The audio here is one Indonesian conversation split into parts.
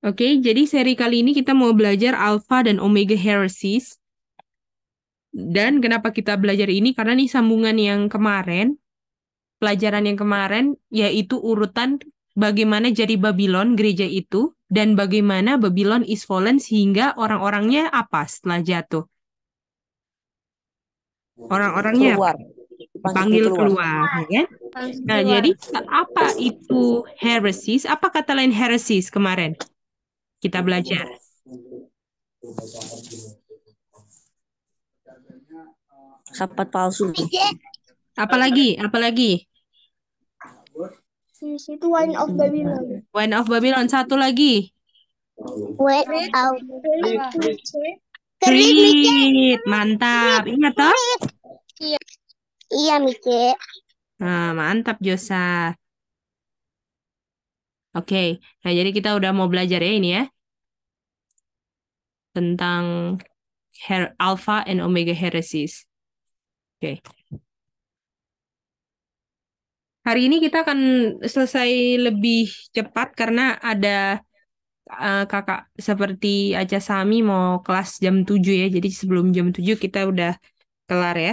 Oke, okay, jadi seri kali ini kita mau belajar alpha dan omega heresies. Dan kenapa kita belajar ini? Karena nih sambungan yang kemarin, pelajaran yang kemarin, yaitu urutan bagaimana jadi Babylon gereja itu, dan bagaimana Babylon is fallen sehingga orang-orangnya apa setelah jatuh? Orang-orangnya keluar. Panggil keluar. keluar, ya? Kan? Nah, keluar. jadi apa itu heresies? Apa kata lain heresies kemarin? Kita iya, belajar. Iya. Sahabat palsu. Apalagi? Apalagi? Itu Wine of Babylon. Wine of Babylon. Satu lagi. Wine of Creed. Mantap. Ingat toh? Iya, Mike. Nah, mantap Josa. Oke, nah jadi kita udah mau belajar ya ini ya tentang her alpha and omega heresies. Oke. Okay. Hari ini kita akan selesai lebih cepat karena ada uh, kakak seperti Aja Sami mau kelas jam 7 ya. Jadi sebelum jam 7 kita udah kelar ya.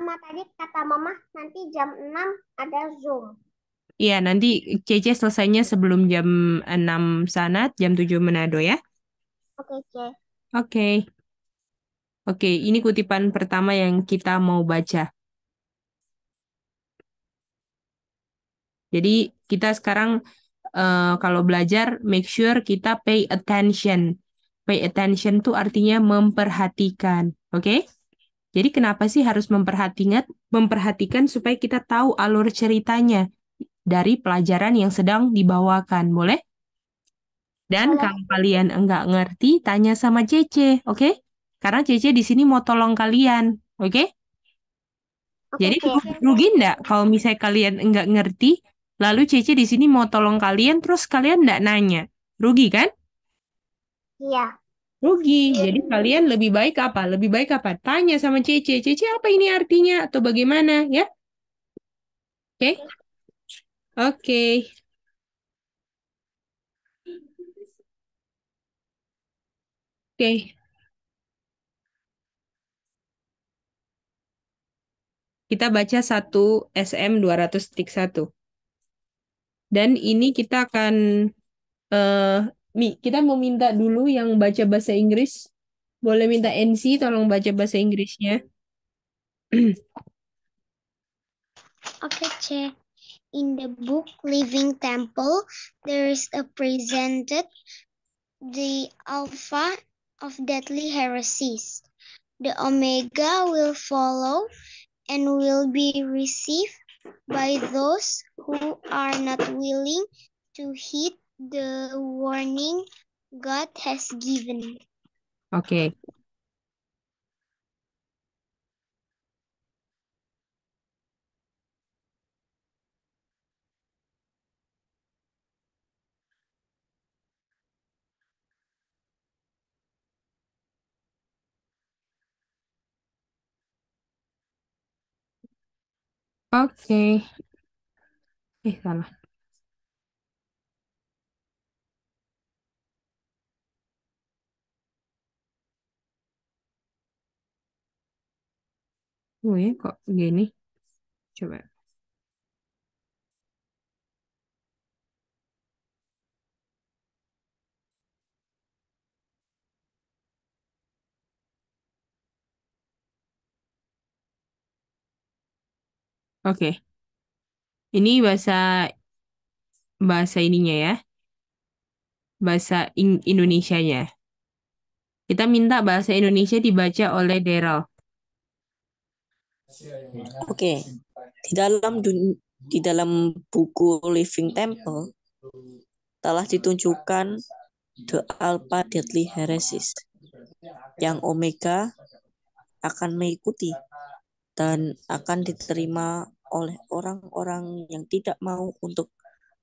Mama tadi kata mama nanti jam 6 ada Zoom. Iya, nanti Cece selesainya sebelum jam 6 Sanat jam 7 Manado ya. Oke, okay, Oke. Oke, ini kutipan pertama yang kita mau baca. Jadi, kita sekarang uh, kalau belajar, make sure kita pay attention. Pay attention tuh artinya memperhatikan, oke? Okay? Jadi kenapa sih harus memperhatikan? Memperhatikan supaya kita tahu alur ceritanya dari pelajaran yang sedang dibawakan, boleh? Dan Halo. kalau kalian enggak ngerti, tanya sama Cece, oke? Okay? Karena Cece di sini mau tolong kalian, oke? Jadi okay. rugi enggak kalau misalnya kalian enggak ngerti, lalu Cece di sini mau tolong kalian, terus kalian enggak nanya. Rugi kan? Iya. Rugi. Jadi kalian lebih baik apa? Lebih baik apa? Tanya sama Cece. Cece apa ini artinya atau bagaimana ya? Oke. Okay? Iya. Oke. Oke. Kita baca satu SM 200 titik satu. Dan ini kita akan uh, Mi, kita mau minta dulu yang baca bahasa Inggris. Boleh minta NC tolong baca bahasa Inggrisnya. Oke, okay, C. in the book Living Temple, there is a presented the alpha of deadly heresies. The omega will follow and will be received by those who are not willing to heed the warning God has given. Okay, Oke. Eh, salah. Oh ya, kok gini? Coba. Oke. Ini bahasa bahasa ininya ya. Bahasa in Indonesianya. Kita minta bahasa Indonesia dibaca oleh Daryl. Oke. Di dalam di dalam buku Living Temple telah ditunjukkan the alpha deadly heresies yang omega akan mengikuti dan akan diterima oleh orang-orang yang tidak mau untuk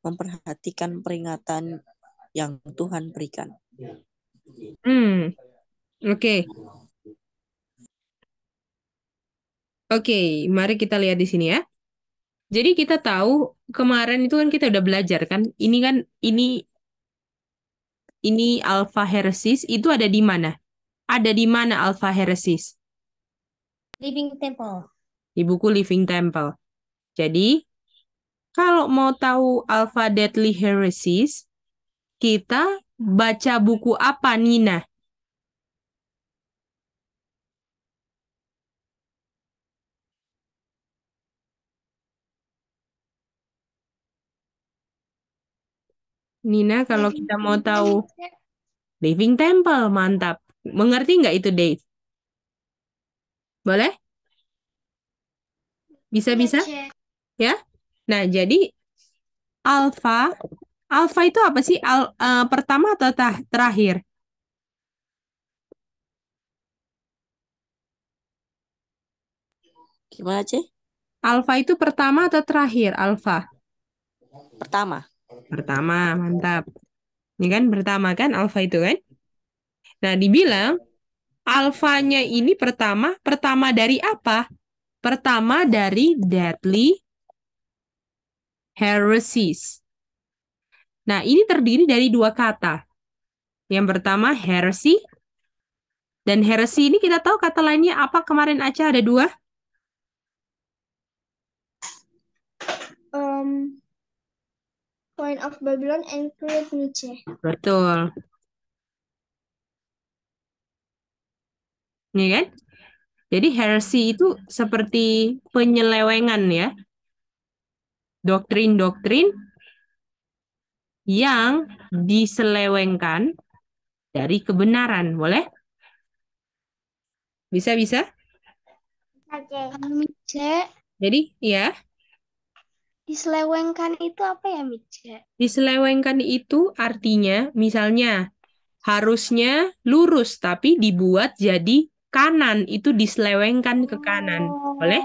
memperhatikan peringatan yang Tuhan berikan. Hmm. Oke. Okay. Oke, okay, mari kita lihat di sini ya. Jadi kita tahu kemarin itu kan kita udah belajar kan. Ini kan ini ini alfa heresis itu ada di mana? Ada di mana alfa heresis? Living Temple. Di buku Living Temple. Jadi, kalau mau tahu Alpha Deadly Heresies, kita baca buku apa, Nina? Nina, kalau kita mau tahu Living Temple, mantap. Mengerti nggak itu, Dave? Boleh? Bisa-bisa? Iya, ya? Nah, jadi alfa alfa itu apa sih? Al, uh, pertama atau terakhir? Gimana, sih? Alfa itu pertama atau terakhir alfa? Pertama. Pertama, mantap. Ini kan pertama kan alfa itu kan? Nah, dibilang alfanya ini pertama, pertama dari apa? Pertama dari deadly heresies. Nah, ini terdiri dari dua kata. Yang pertama heresy dan heresy ini kita tahu kata lainnya apa kemarin aja ada dua? Um, point of Babylon and Nietzsche. Betul. ya kan? Jadi heresy itu seperti penyelewengan ya. Doktrin-doktrin yang diselewengkan dari kebenaran, boleh? Bisa, bisa? Oke. Jadi, ya. Diselewengkan itu apa ya, Mice? Diselewengkan itu artinya, misalnya, harusnya lurus, tapi dibuat jadi kanan itu diselewengkan ke kanan boleh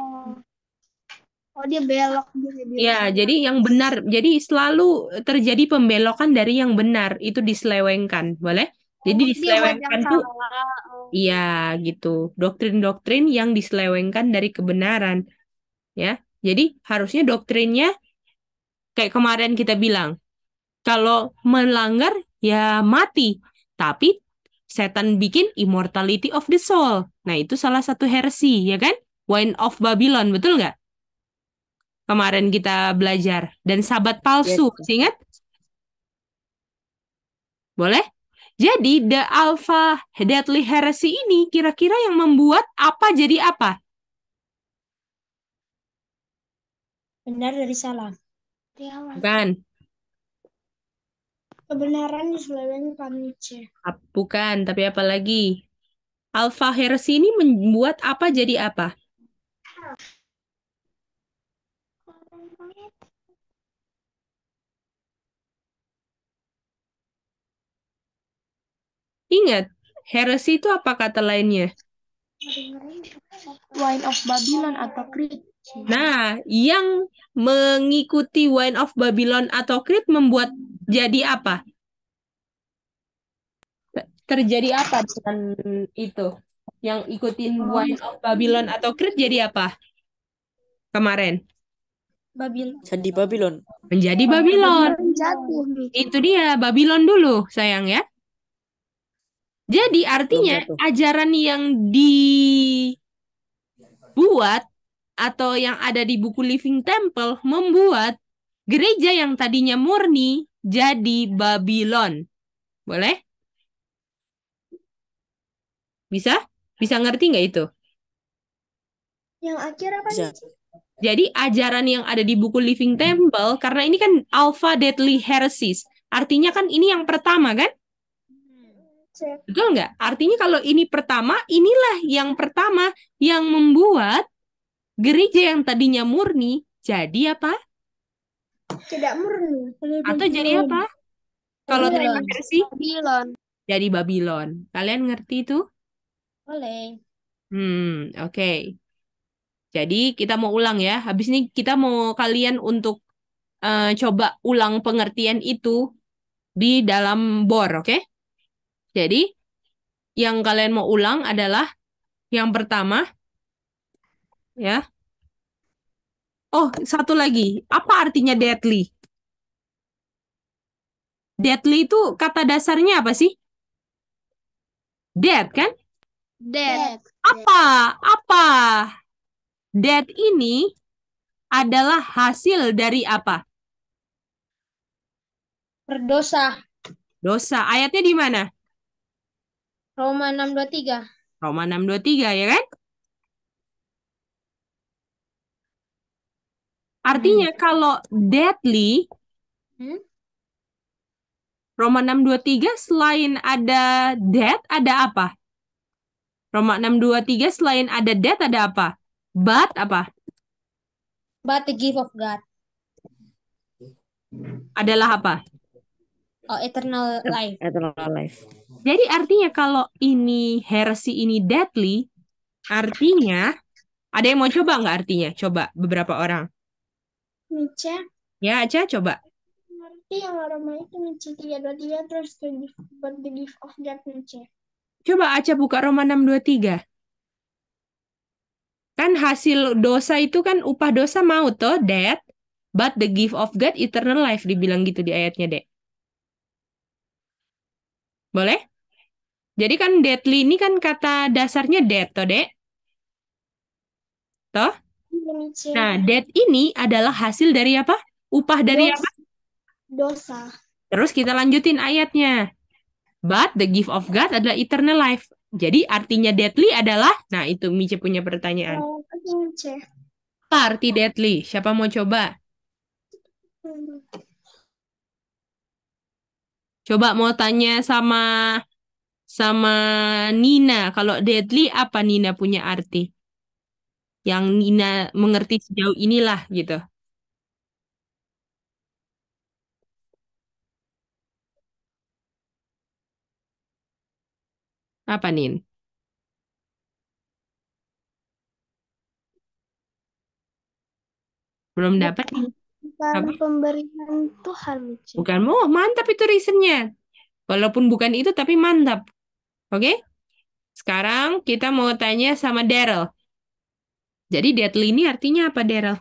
oh dia belok gitu ya, dia ya jadi yang benar jadi selalu terjadi pembelokan dari yang benar itu diselewengkan boleh jadi oh, diselewengkan tuh oh. iya gitu doktrin-doktrin yang diselewengkan dari kebenaran ya jadi harusnya doktrinnya kayak kemarin kita bilang kalau melanggar ya mati tapi setan bikin immortality of the soul. Nah, itu salah satu heresi, ya kan? Wine of Babylon, betul nggak? Kemarin kita belajar. Dan sabat palsu, yes. ingat? Boleh? Jadi, the alpha deadly heresy ini kira-kira yang membuat apa jadi apa? Benar dari salah. Bukan kebenaran di seluruh Bukan, tapi apa lagi? Alfa Hersi ini membuat apa jadi apa? Ingat, heresi itu apa kata lainnya? Wine of Babylon atau Crete. Nah, yang mengikuti Wine of Babylon atau Crete membuat jadi apa? Terjadi apa dengan itu? Yang ikutin oh. Wine of Babylon atau Crete jadi apa? Kemarin. Babylon Jadi Babylon. Menjadi oh, Babylon. itu dia Babylon dulu, sayang ya. Jadi artinya ajaran yang dibuat atau yang ada di buku Living Temple membuat gereja yang tadinya murni jadi Babylon. Boleh? Bisa? Bisa ngerti nggak itu? Yang akhir apa Jadi ajaran yang ada di buku Living Temple, karena ini kan Alpha Deadly Heresies, artinya kan ini yang pertama kan? Hmm. Betul nggak? Artinya kalau ini pertama, inilah yang pertama yang membuat Gereja yang tadinya murni jadi apa? Tidak murni. Atau jadi apa? Kalau terima kasih. Babylon. Jadi Babylon. Kalian ngerti itu? Boleh. Hmm, oke. Okay. Jadi kita mau ulang ya. Habis ini kita mau kalian untuk uh, coba ulang pengertian itu di dalam bor, oke? Okay? Jadi yang kalian mau ulang adalah yang pertama ya. Oh, satu lagi. Apa artinya deadly? Deadly itu kata dasarnya apa sih? Dead kan? Dead. Apa? Apa? Dead ini adalah hasil dari apa? Berdosa. Dosa. Ayatnya di mana? Roma 623. Roma 623 ya kan? Artinya hmm. kalau deadly hmm? Roma 623 selain ada dead ada apa? Roma 623 selain ada dead ada apa? But apa? But the gift of God. Adalah apa? Oh, eternal life. Eternal life. Jadi artinya kalau ini heresi ini deadly, artinya ada yang mau coba nggak artinya? Coba beberapa orang. Mica. Ya, aja coba. Ngerti yang Roma itu Mica 323 terus the gift, but the gift of God Mica. Coba aja buka Roma 623. Kan hasil dosa itu kan upah dosa mau tuh, death. But the gift of God eternal life dibilang gitu di ayatnya, Dek. Boleh? Jadi kan deadly ini kan kata dasarnya death toh, Dek. Toh? Iya, nah, debt ini adalah hasil dari apa? Upah dari dosa. apa? Dosa. Terus kita lanjutin ayatnya. But the gift of God adalah eternal life. Jadi artinya deadly adalah, nah itu Mice punya pertanyaan. Apa oh, arti deadly? Siapa mau coba? Coba mau tanya sama sama Nina. Kalau deadly apa Nina punya arti? yang Nina mengerti sejauh inilah gitu. Apa Nin? Belum dapat Bukan Apa? pemberian Tuhan. Cik. Bukan, oh mantap itu reasonnya. Walaupun bukan itu tapi mantap. Oke? Okay? Sekarang kita mau tanya sama Daryl. Jadi deadly ini artinya apa, Daryl?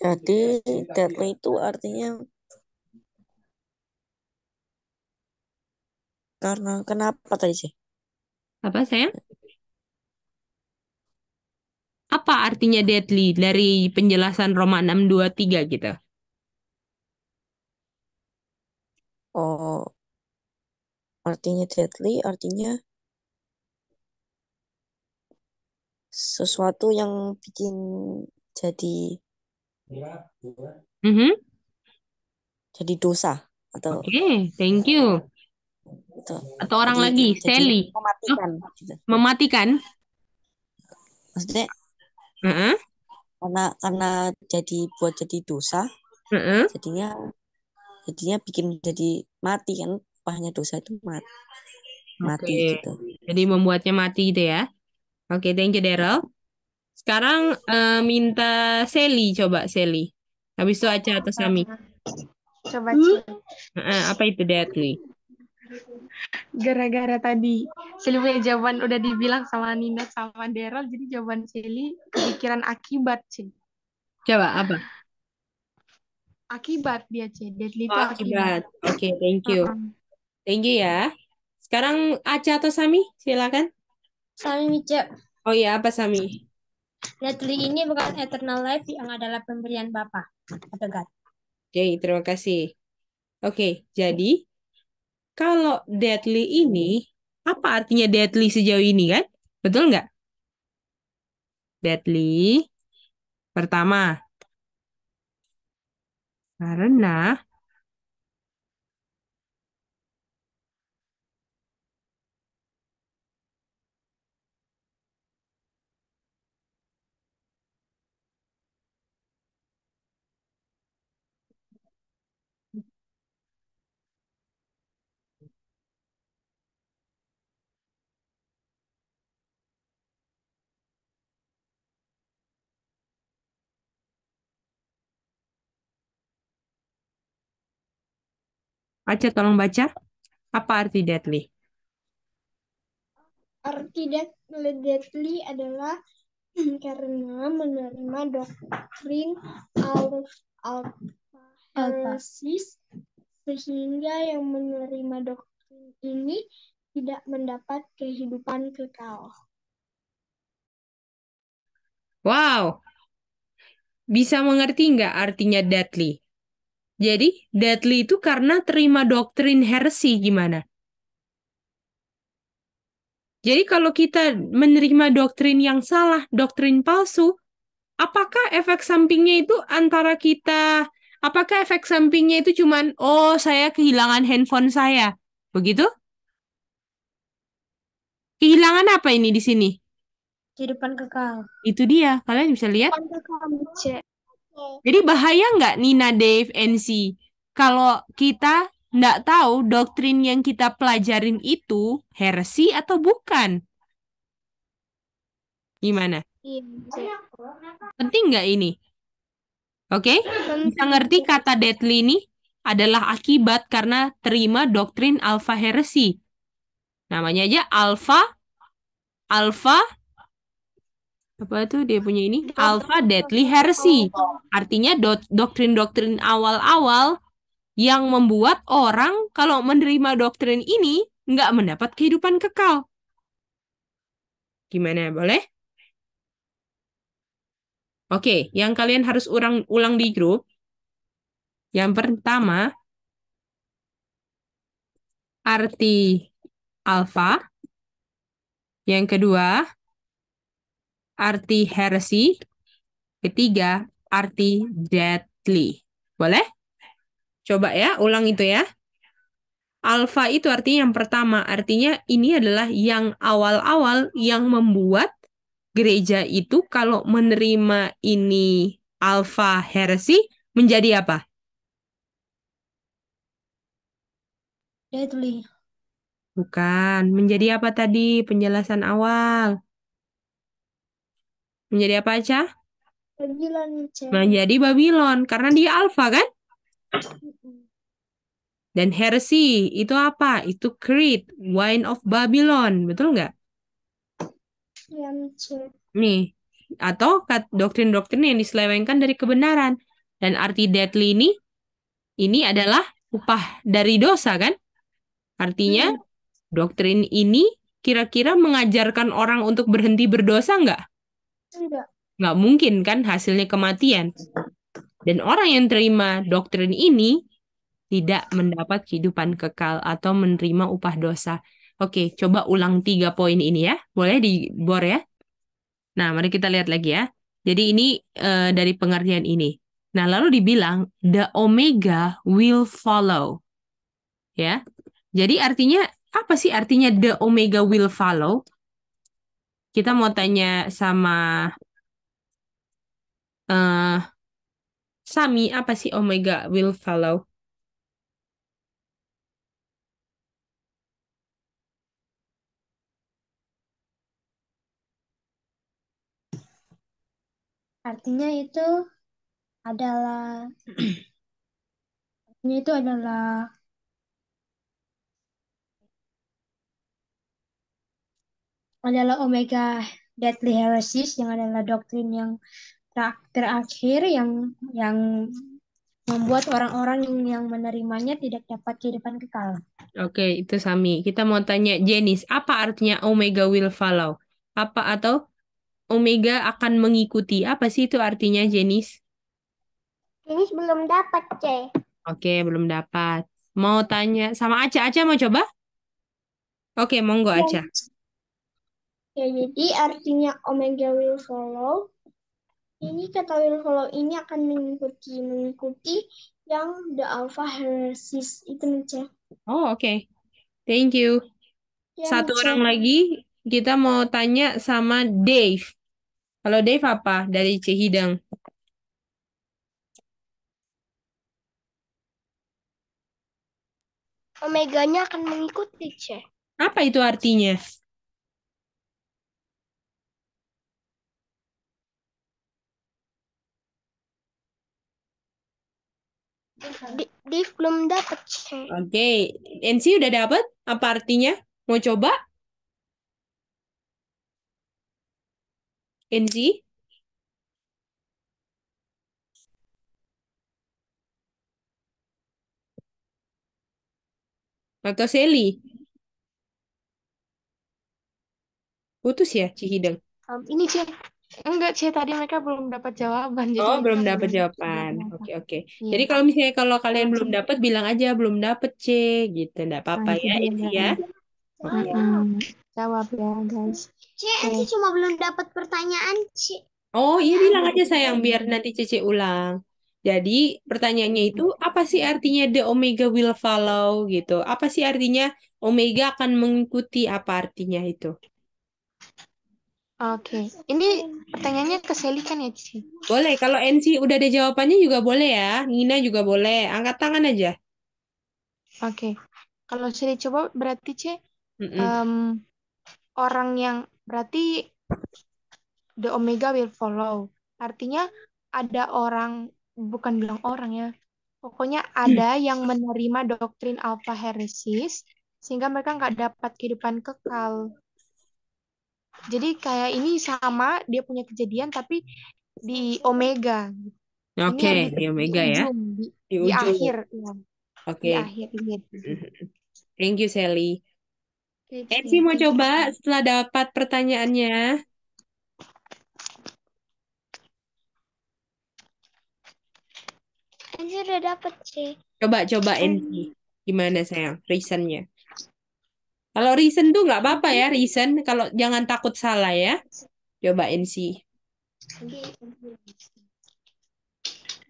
Jadi deadly itu artinya karena kenapa tadi sih? Apa saya? Apa artinya deadly dari penjelasan Roma 623 gitu? Oh, artinya deadly artinya sesuatu yang bikin jadi mm -hmm. jadi dosa atau oke okay, thank you atau, atau orang jadi, lagi jadi Sally mematikan oh, gitu. mematikan maksudnya uh -uh. karena karena jadi buat jadi dosa uh -uh. jadinya jadinya bikin jadi mati kan upahnya dosa itu mati. Mati gitu. Jadi membuatnya mati gitu ya. Oke, okay, thank you Daryl. Sekarang uh, minta Sally coba Sally. Habis itu aja atau Sami. Coba uh, apa itu deadly? Gara-gara tadi Sally punya jawaban udah dibilang sama Nina sama Daryl, jadi jawaban Sally pikiran akibat sih. Coba apa? Akibat dia C. Deadly oh, itu akibat. Oke, okay, thank you. Uh -huh. Thank ya. Iya. Sekarang Aca atau Sami, silakan. Sami Mice. Oh iya, apa Sami? Lately ini bukan eternal life yang adalah pemberian Bapak. atau God. Oke, okay, terima kasih. Oke, okay, jadi kalau deadly ini, apa artinya deadly sejauh ini kan? Betul nggak? Deadly, pertama, karena Baca, tolong baca. Apa arti deadly? Arti deadly, deadly adalah karena menerima doktrin alfa-heresis sehingga yang menerima doktrin ini tidak mendapat kehidupan kekal. Wow, bisa mengerti nggak artinya deadly? Jadi, deadly itu karena terima doktrin heresi gimana? Jadi kalau kita menerima doktrin yang salah, doktrin palsu, apakah efek sampingnya itu antara kita, apakah efek sampingnya itu cuman, oh saya kehilangan handphone saya, begitu? Kehilangan apa ini di sini? Kehidupan kekal. Itu dia, kalian bisa lihat. Kehidupan kekal, jadi bahaya nggak Nina, Dave, NC kalau kita nggak tahu doktrin yang kita pelajarin itu heresi atau bukan? Gimana? Penting nggak ini? Oke, okay? bisa ngerti kata deadly ini adalah akibat karena terima doktrin alfa heresi. Namanya aja alfa, alfa apa tuh dia punya ini Alpha Deadly Heresy artinya doktrin-doktrin awal-awal yang membuat orang kalau menerima doktrin ini nggak mendapat kehidupan kekal gimana boleh oke yang kalian harus ulang ulang di grup yang pertama arti Alpha yang kedua arti heresy, ketiga arti deadly. Boleh? Coba ya, ulang itu ya. Alfa itu artinya yang pertama, artinya ini adalah yang awal-awal yang membuat gereja itu kalau menerima ini alfa heresy menjadi apa? Deadly. Bukan, menjadi apa tadi penjelasan awal? Menjadi apa, aja? Babylon, Nah Menjadi Babylon karena dia alfa kan? Dan Heresy itu apa? Itu Creed, wine of Babylon, betul nggak? Ya, Nih, atau doktrin-doktrin yang diselewengkan dari kebenaran. Dan arti deadly ini ini adalah upah dari dosa kan? Artinya mm. doktrin ini kira-kira mengajarkan orang untuk berhenti berdosa nggak? Enggak. Nggak mungkin kan hasilnya kematian. Dan orang yang terima doktrin ini tidak mendapat kehidupan kekal atau menerima upah dosa. Oke, coba ulang tiga poin ini ya. Boleh dibor ya? Nah, mari kita lihat lagi ya. Jadi ini uh, dari pengertian ini. Nah, lalu dibilang the omega will follow. Ya. Jadi artinya apa sih artinya the omega will follow? kita mau tanya sama uh, Sami apa sih Omega oh will follow? Artinya itu adalah artinya itu adalah adalah Omega Deadly Heresies yang adalah doktrin yang terakhir yang yang membuat orang-orang yang, yang menerimanya tidak dapat kehidupan kekal. Oke, itu Sami. Kita mau tanya Jenis, apa artinya Omega will follow? Apa atau Omega akan mengikuti? Apa sih itu artinya Jenis? Jenis belum dapat, C. Oke, belum dapat. Mau tanya sama Aca. Aca mau coba? Oke, monggo Aca. Iya. Ya, jadi artinya omega will follow. Ini kata will follow ini akan mengikuti mengikuti yang the alpha heresis itu nih Oh, oke. Okay. Thank you. Ya, Satu orang lagi kita mau tanya sama Dave. Kalau Dave apa dari Cihidang? omeganya akan mengikuti, C. Apa itu artinya? Div belum dapat Oke, okay. NC udah dapat? Apa artinya? Mau coba? NC? Atau Sally? Putus ya Cihideng? Um, ini sih. Enggak sih tadi mereka belum dapat jawaban. Jadi oh belum dapat jawaban. Oke oke. Okay, okay. Ya. Jadi kalau misalnya kalau kalian belum dapat bilang aja belum dapat c gitu, enggak apa-apa ya itu ya. Okay. Jawab ya guys. C, okay. cuma belum dapat pertanyaan c. Oh iya, iya bilang aja sayang biar nanti Cece ulang. Jadi pertanyaannya itu apa sih artinya the omega will follow gitu? Apa sih artinya omega akan mengikuti apa artinya itu? Oke, okay. ini pertanyaannya ke Sally kan ya, Ci? Boleh, kalau NC udah ada jawabannya juga boleh ya. Nina juga boleh, angkat tangan aja. Oke, okay. kalau Sally coba berarti, C, mm -mm. Um, orang yang berarti the omega will follow. Artinya ada orang, bukan bilang orang ya, pokoknya ada hmm. yang menerima doktrin alpha heresis, sehingga mereka nggak dapat kehidupan kekal. Jadi kayak ini sama dia punya kejadian tapi di Omega. Oke, okay, di, Omega ya. Di, di, di akhir ya. Oke. Okay. akhir iya. Thank you Sally. Ensi mau coba setelah dapat pertanyaannya. Ensi udah dapet sih. Coba coba Ensi Gimana sayang? Reasonnya. Kalau reason tuh nggak apa-apa ya reason. Kalau jangan takut salah ya. Cobain sih.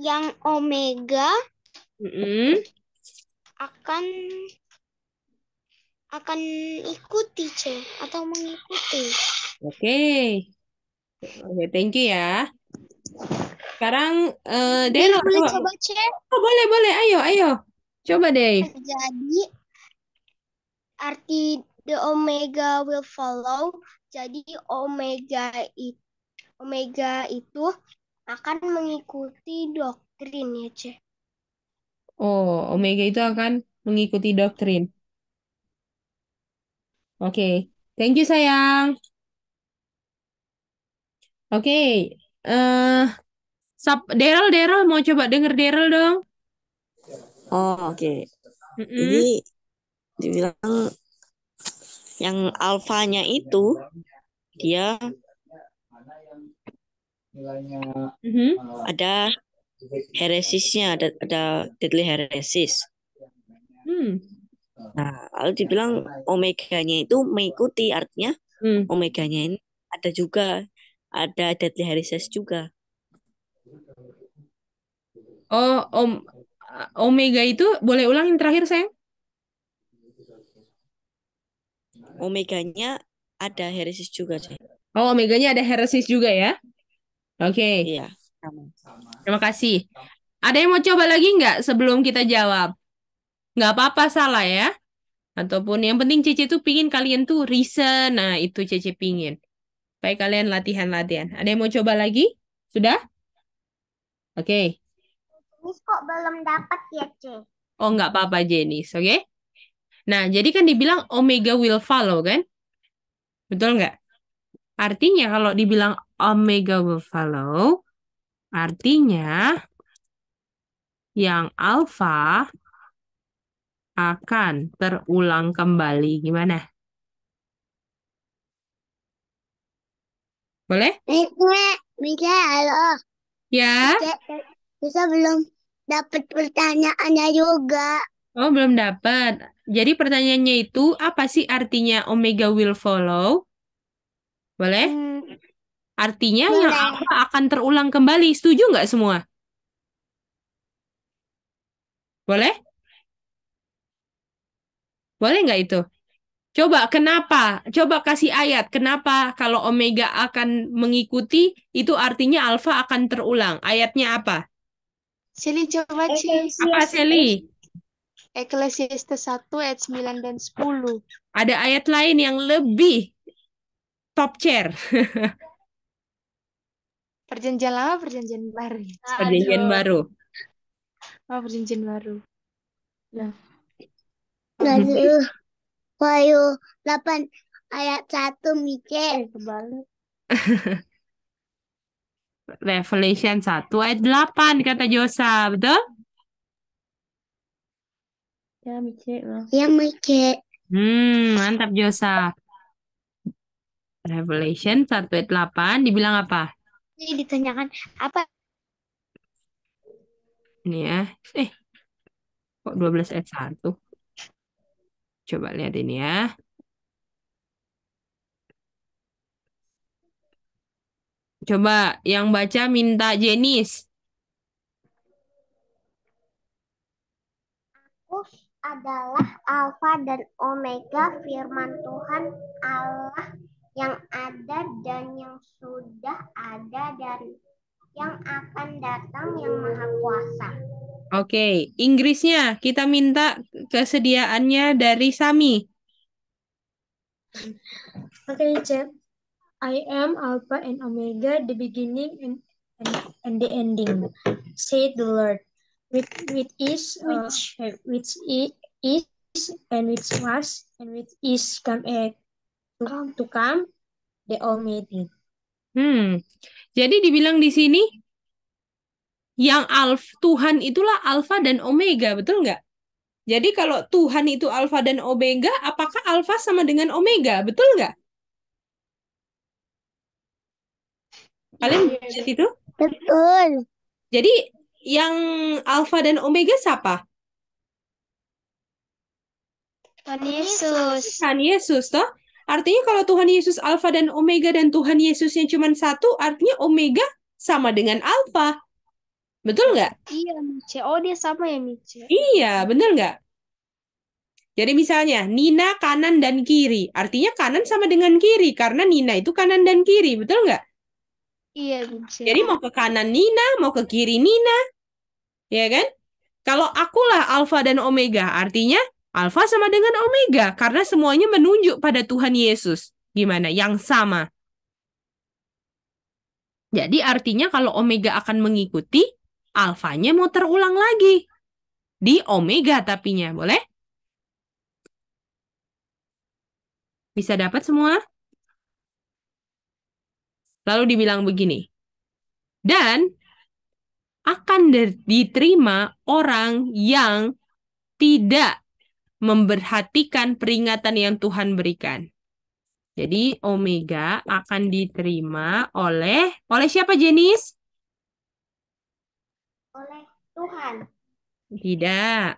Yang omega mm -hmm. akan akan ikuti C atau mengikuti. Oke. Okay. Oke, okay, thank you ya. Sekarang uh, Deno boleh coba C? Oh, boleh boleh. Ayo ayo. Coba deh. Jadi arti the omega will follow. Jadi omega itu omega itu akan mengikuti doktrin ya, Ce. Oh, omega itu akan mengikuti doktrin. Oke, okay. thank you sayang. Oke, okay. uh, eh, Daryl Daryl mau coba denger Daryl dong. Oh, oke. Okay. Mm -mm. Jadi dibilang yang alfanya itu dia mm-hmm. ada heresisnya ada ada deadly heresis hmm. nah lalu dibilang omeganya itu mengikuti artinya hmm. omeganya ini ada juga ada deadly heresis juga oh om omega itu boleh ulangin terakhir sayang omeganya ada heresis juga sih. Oh, omeganya ada heresis juga ya? Oke. Okay. Iya. Sama. Terima kasih. Ada yang mau coba lagi nggak sebelum kita jawab? Nggak apa-apa salah ya. Ataupun yang penting Cece tuh pingin kalian tuh reason. Nah, itu Cece pingin. Baik kalian latihan-latihan. Ada yang mau coba lagi? Sudah? Oke. Okay. Jenis kok belum dapat ya, C? Oh, nggak apa-apa, Jenis. Oke? Okay? Nah, jadi kan dibilang omega will follow kan? Betul nggak? Artinya kalau dibilang omega will follow, artinya yang alpha akan terulang kembali. Gimana? Boleh? Bisa, halo. Ya? bisa belum dapat pertanyaannya juga. Oh, belum dapat. Jadi pertanyaannya itu apa sih artinya Omega will follow? Boleh? Hmm, artinya boleh. Iya. yang apa akan terulang kembali? Setuju nggak semua? Boleh? Boleh nggak itu? Coba kenapa? Coba kasih ayat. Kenapa kalau omega akan mengikuti itu artinya alfa akan terulang. Ayatnya apa? Seli coba Ci. Apa Seli? Eklesiastes 1 ayat 9 dan 10. Ada ayat lain yang lebih top chair. perjanjian lama, perjanjian baru. Ah, perjanjian Aduh. baru. Oh, perjanjian baru. Nah. Wahyu 8 ayat 1 Mikael. Eh, Revelation 1 ayat 8 kata Josa, betul? Ya, Mike. Ya, Mike. Hmm, mantap Josa. Revelation 1 ayat 8 dibilang apa? Ini ditanyakan apa? Ini ya. Eh, kok 12 ayat 1? Coba lihat ini ya. Coba yang baca minta jenis. adalah Alfa dan Omega firman Tuhan Allah yang ada dan yang sudah ada dan yang akan datang yang maha kuasa. Oke, okay. Inggrisnya kita minta kesediaannya dari Sami. Oke, okay, Cep. I am Alpha and Omega, the beginning and, and, and the ending, said the Lord, Oh. which eh, which is which uh, which is and which was and which is come uh, to come to come the all made it. Hmm. Jadi dibilang di sini yang alf Tuhan itulah alfa dan omega, betul nggak? Jadi kalau Tuhan itu alfa dan omega, apakah alfa sama dengan omega, betul nggak? Kalian ya. lihat itu? Betul. Jadi yang alfa dan omega siapa? Tuhan Yesus. Tuhan Yesus toh? Artinya kalau Tuhan Yesus alfa dan omega dan Tuhan Yesus yang cuma satu, artinya omega sama dengan alfa. Betul nggak? Iya, Mice. Oh, dia sama ya, Mice. Iya, benar nggak? Jadi misalnya, Nina kanan dan kiri. Artinya kanan sama dengan kiri, karena Nina itu kanan dan kiri. Betul nggak? Iya, bisa. Jadi mau ke kanan Nina, mau ke kiri Nina. Ya kan? Kalau akulah alfa dan omega, artinya alfa sama dengan omega karena semuanya menunjuk pada Tuhan Yesus. Gimana? Yang sama. Jadi artinya kalau omega akan mengikuti, alfanya mau terulang lagi. Di omega tapinya, boleh? Bisa dapat semua? Lalu dibilang begini, dan akan diterima orang yang tidak memperhatikan peringatan yang Tuhan berikan. Jadi omega akan diterima oleh oleh siapa jenis? Oleh Tuhan. Tidak.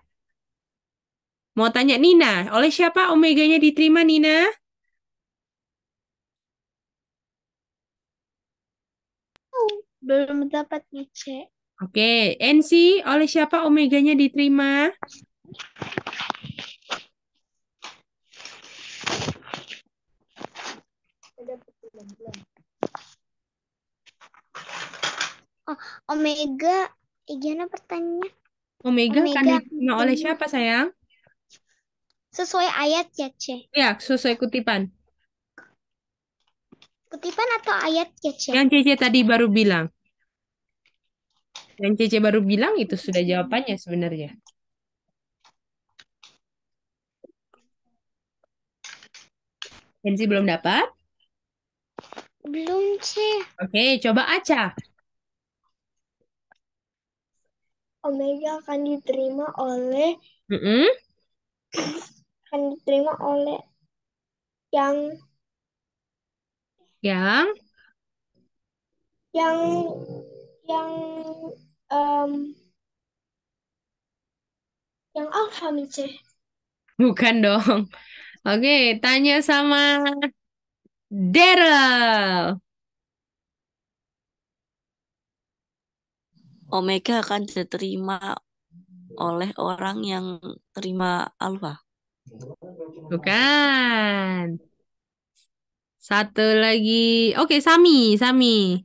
Mau tanya Nina, oleh siapa omeganya diterima Nina? belum dapat ngecek. Oke, okay. NC oleh siapa omeganya diterima? Oh, omega, gimana pertanyaannya? Omega, omega kan diterima oleh siapa sayang? Sesuai ayat ya, C. Ya, sesuai kutipan. Kutipan atau ayat Cece? Yang Cece tadi baru bilang. Yang Cece baru bilang itu sudah jawabannya sebenarnya. Kenzi belum dapat? Belum, Ce. Oke, coba Aca. Omega akan diterima oleh mm -hmm. akan diterima oleh yang yang yang yang um, yang alfa sih. Bukan dong. Oke, tanya sama Daryl. Omega akan diterima oleh orang yang terima alfa. Bukan. Satu lagi. Oke, Sami, Sami.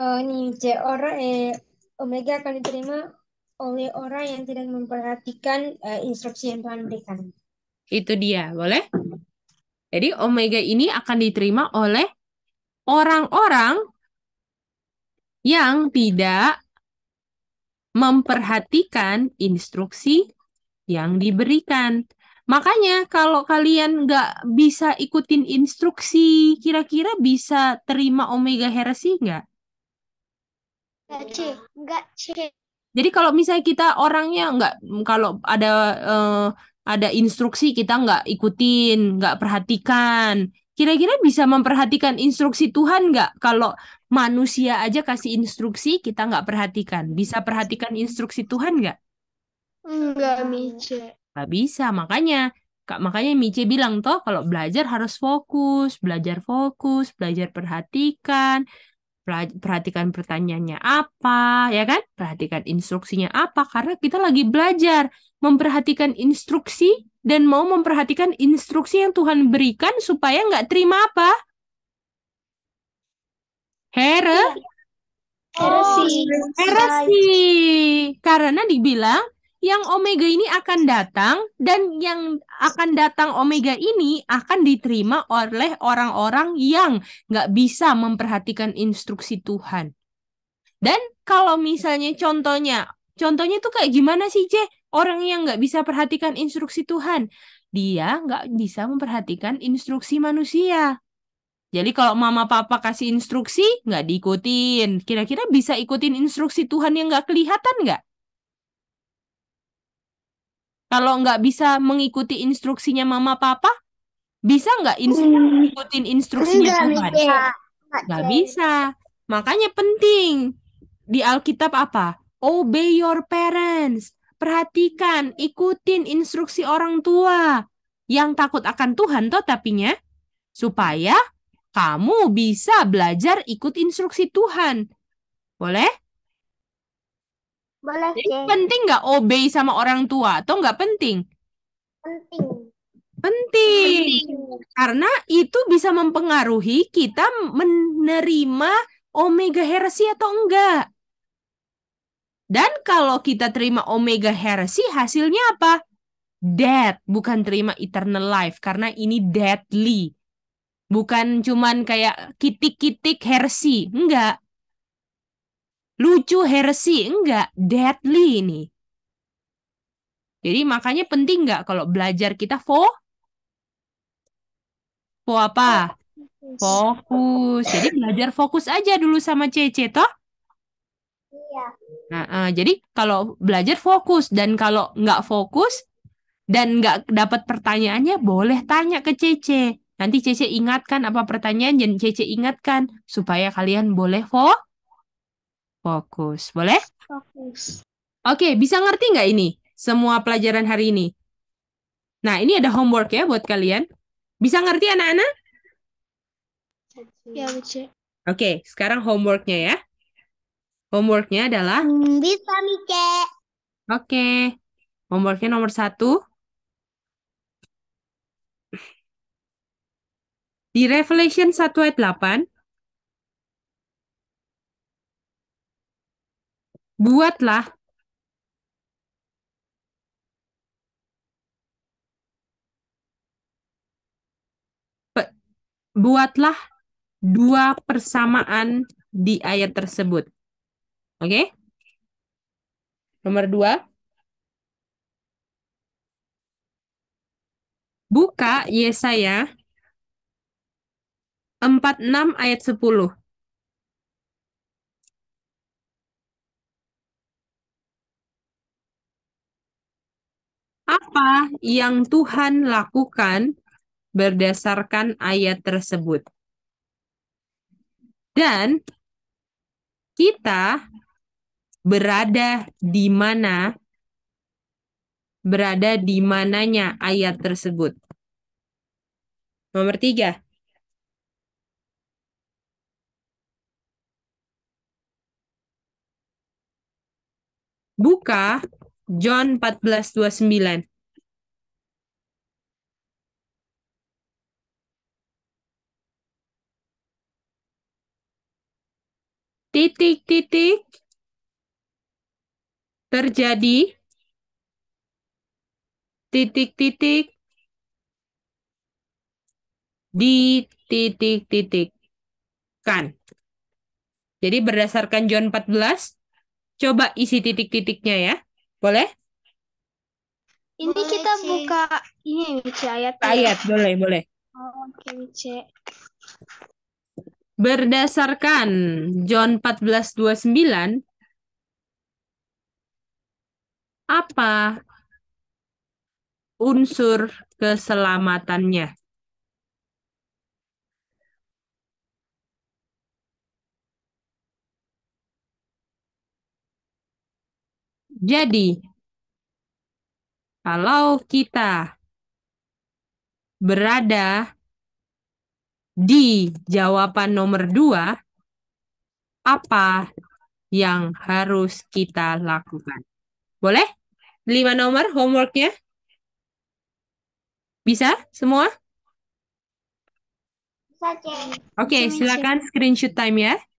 c eh, orang eh, Omega akan diterima oleh orang yang tidak memperhatikan uh, instruksi yang Tuhan berikan. Itu dia, boleh? Jadi Omega ini akan diterima oleh orang-orang yang tidak memperhatikan instruksi yang diberikan. Makanya kalau kalian nggak bisa ikutin instruksi, kira-kira bisa terima omega heresi nggak? Nggak, C. Nggak, C. Jadi kalau misalnya kita orangnya nggak, kalau ada uh, ada instruksi kita nggak ikutin, nggak perhatikan, kira-kira bisa memperhatikan instruksi Tuhan nggak? Kalau manusia aja kasih instruksi kita nggak perhatikan, bisa perhatikan instruksi Tuhan nggak? Nggak, Mice gak bisa, makanya Kak, makanya Mice bilang toh kalau belajar harus fokus, belajar fokus, belajar perhatikan, perhatikan pertanyaannya apa, ya kan? Perhatikan instruksinya apa karena kita lagi belajar memperhatikan instruksi dan mau memperhatikan instruksi yang Tuhan berikan supaya nggak terima apa? Heresi. Iya. Heresi. Heresi. Karena dibilang yang omega ini akan datang dan yang akan datang omega ini akan diterima oleh orang-orang yang nggak bisa memperhatikan instruksi Tuhan. Dan kalau misalnya contohnya, contohnya tuh kayak gimana sih, Ceh? Orang yang nggak bisa perhatikan instruksi Tuhan, dia nggak bisa memperhatikan instruksi manusia. Jadi kalau mama papa kasih instruksi, nggak diikutin. Kira-kira bisa ikutin instruksi Tuhan yang nggak kelihatan nggak? Kalau nggak bisa mengikuti instruksinya mama papa, bisa nggak hmm. instru ngikutin instruksinya nggak Tuhan? Bisa. Nggak bisa. Makanya penting di Alkitab apa? Obey your parents. Perhatikan, ikutin instruksi orang tua yang takut akan Tuhan toh tapinya supaya kamu bisa belajar ikut instruksi Tuhan. Boleh? Boleh, Jadi okay. penting nggak obey sama orang tua atau nggak penting? Penting. penting. Penting. Karena itu bisa mempengaruhi kita menerima omega heresi atau enggak. Dan kalau kita terima omega heresi hasilnya apa? Death, bukan terima eternal life karena ini deadly. Bukan cuman kayak kitik-kitik heresi, enggak lucu heresi enggak deadly ini jadi makanya penting nggak kalau belajar kita fo fo apa fokus jadi belajar fokus aja dulu sama Cece toh iya nah, uh, jadi kalau belajar fokus dan kalau nggak fokus dan nggak dapat pertanyaannya boleh tanya ke Cece nanti Cece ingatkan apa pertanyaan dan Cece ingatkan supaya kalian boleh fokus Fokus. Boleh? Fokus. Oke, bisa ngerti nggak ini? Semua pelajaran hari ini? Nah, ini ada homework ya buat kalian. Bisa ngerti anak-anak? Ya, Oke, sekarang homeworknya ya. Homeworknya adalah? Hmm, bisa, Mike. Oke. Homeworknya nomor satu. Di Revelation 1 ayat 8, Buatlah. Buatlah dua persamaan di ayat tersebut. Oke? Okay? Nomor dua. Buka Yesaya 46 ayat 10. Apa yang Tuhan lakukan berdasarkan ayat tersebut? Dan kita berada di mana berada di mananya ayat tersebut. Nomor tiga. Buka John 14:29. Titik-titik terjadi titik-titik di titik-titik kan. Jadi berdasarkan John 14, coba isi titik-titiknya ya. Boleh? Ini boleh, kita cik. buka ini Mici, ayat. Ayat, ya. boleh, boleh. Oh, oke, C. Berdasarkan John 14:29 apa unsur keselamatannya? Jadi, kalau kita berada di jawaban nomor dua, apa yang harus kita lakukan? Boleh? Lima nomor homeworknya? Bisa semua? Oke, okay, silakan screenshot time ya.